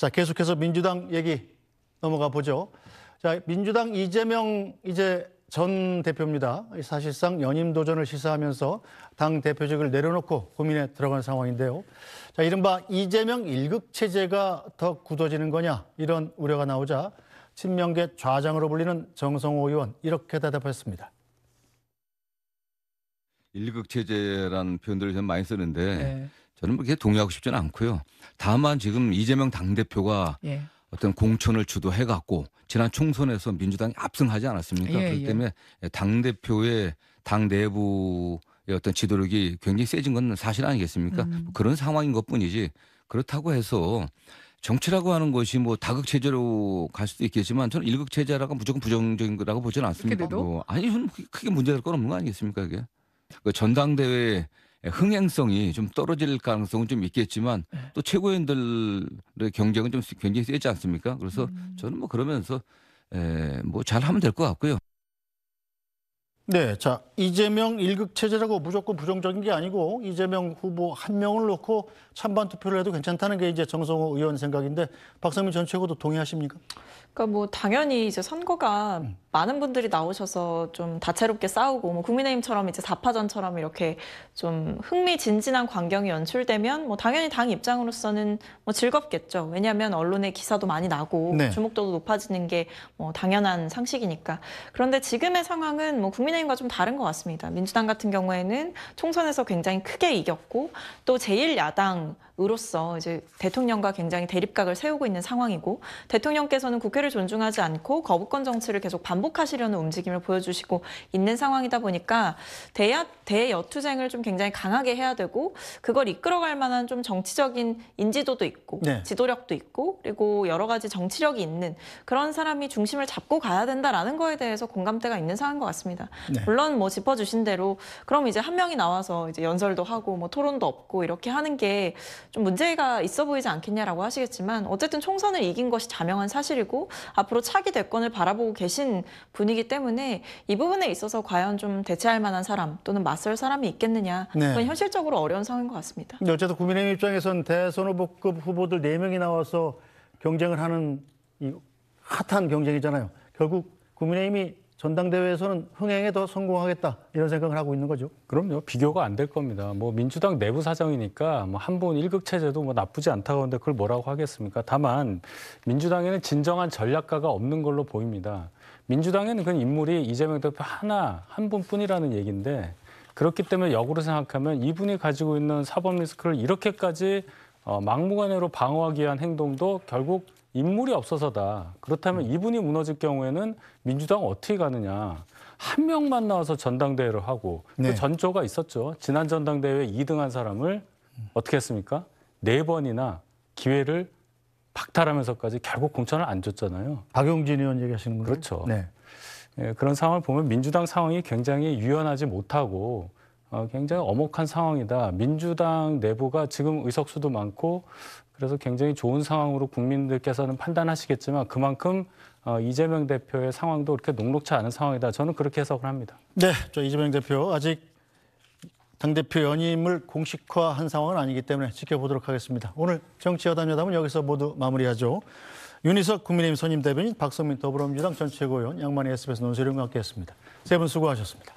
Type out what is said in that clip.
자, 계속해서 민주당 얘기 넘어가 보죠. 자, 민주당 이재명 이제 전 대표입니다. 사실상 연임 도전을 시사하면서 당 대표직을 내려놓고 고민에 들어간 상황인데요. 자, 이른바 이재명 일극 체제가 더 굳어지는 거냐 이런 우려가 나오자 친명계 좌장으로 불리는 정성호 의원 이렇게 대답했습니다. 일극 체제라는 표현들을 많이 쓰는데 네. 저는 그렇게 동의하고 싶지는 않고요. 다만 지금 이재명 당대표가 예. 어떤 공천을 주도해 갖고 지난 총선에서 민주당이 압승하지 않았습니까? 예, 그렇기 예. 때문에 당대표의 당 내부 의 어떤 지도력이 굉장히 세진 건 사실 아니겠습니까? 음. 뭐 그런 상황인 것 뿐이지 그렇다고 해서 정치라고 하는 것이 뭐 다극체제로 갈 수도 있겠지만 저는 일극체제라고 무조건 부정적인 거라고 보지는 않습니다. 뭐 아니, 저는 크게 문제될 건 없는 거 아니겠습니까? 그게. 그 전당대회 흥행성이 좀 떨어질 가능성은 좀 있겠지만 네. 또 최고인들의 경쟁은 좀 굉장히 세지 않습니까? 그래서 음. 저는 뭐 그러면서 에, 뭐 잘하면 될 것 같고요. 네, 자 이재명 일극 체제라고 무조건 부정적인 게 아니고 이재명 후보 한 명을 놓고 찬반 투표를 해도 괜찮다는 게 이제 정성호 의원 생각인데 박성민 전 최고도 동의하십니까? 그러니까 뭐 당연히 이제 선거가 음. 많은 분들이 나오셔서 좀 다채롭게 싸우고 뭐 국민의힘처럼 이제 사파전처럼 이렇게 좀 흥미진진한 광경이 연출되면 뭐 당연히 당 입장으로서는 뭐 즐겁겠죠. 왜냐하면 언론의 기사도 많이 나고 네. 주목도도 높아지는 게 뭐 당연한 상식이니까. 그런데 지금의 상황은 뭐 국민의 국민의힘과 좀 다른 것 같습니다. 민주당 같은 경우에는 총선에서 굉장히 크게 이겼고 또 제1야당으로서 이제 대통령과 굉장히 대립각을 세우고 있는 상황이고 대통령께서는 국회를 존중하지 않고 거부권 정치를 계속 반복하시려는 움직임을 보여주시고 있는 상황이다 보니까 대야, 대여투쟁을 좀 굉장히 강하게 해야 되고 그걸 이끌어갈 만한 좀 정치적인 인지도도 있고 네. 지도력도 있고 그리고 여러 가지 정치력이 있는 그런 사람이 중심을 잡고 가야 된다라는 거에 대해서 공감대가 있는 상황인 것 같습니다. 네. 물론 뭐 짚어주신 대로 그럼 이제 한 명이 나와서 이제 연설도 하고 뭐 토론도 없고 이렇게 하는 게 좀 문제가 있어 보이지 않겠냐라고 하시겠지만 어쨌든 총선을 이긴 것이 자명한 사실이고 앞으로 차기 대권을 바라보고 계신 분이기 때문에 이 부분에 있어서 과연 좀 대체할 만한 사람 또는 맞설 사람이 있겠느냐 네. 그건 현실적으로 어려운 상황인 것 같습니다. 어쨌든 국민의힘 입장에선 대선 후보급 후보들 4명이 나와서 경쟁을 하는 이 핫한 경쟁이잖아요. 결국 국민의힘이 전당대회에서는 흥행에 더 성공하겠다 이런 생각을 하고 있는 거죠. 그럼요. 비교가 안 될 겁니다. 뭐 민주당 내부 사정이니까 뭐 한분 일극 체제도 뭐 나쁘지 않다고 하는데 그걸 뭐라고 하겠습니까? 다만 민주당에는 진정한 전략가가 없는 걸로 보입니다. 민주당에는 그 인물이 이재명 대표 하나 한 분뿐이라는 얘기인데 그렇기 때문에 역으로 생각하면 이분이 가지고 있는 사법 리스크를 이렇게까지 어, 막무가내로 방어하기 위한 행동도 결국 인물이 없어서다. 그렇다면 음. 이분이 무너질 경우에는 민주당 어떻게 가느냐. 한 명만 나와서 전당대회를 하고 그 네. 그 전조가 있었죠. 지난 전당대회 2등한 사람을 어떻게 했습니까? 네 번이나 기회를 박탈하면서까지 결국 공천을 안 줬잖아요. 박용진 의원 얘기하시는 거죠? 그렇죠. 네. 예, 그런 상황을 보면 민주당 상황이 굉장히 유연하지 못하고 어, 굉장히 엄혹한 상황이다. 민주당 내부가 지금 의석수도 많고 그래서 굉장히 좋은 상황으로 국민들께서는 판단하시겠지만 그만큼 어, 이재명 대표의 상황도 그렇게 녹록치 않은 상황이다. 저는 그렇게 해석을 합니다. 네, 저 이재명 대표 아직 당대표 연임을 공식화한 상황은 아니기 때문에 지켜보도록 하겠습니다. 오늘 정치여담 여담은 여기서 모두 마무리하죠. 윤희석 국민의힘 선임 대변인 박성민 더불어민주당 전 최고위원 양만희 SBS 논설위원과 함께했습니다. 세 분 수고하셨습니다.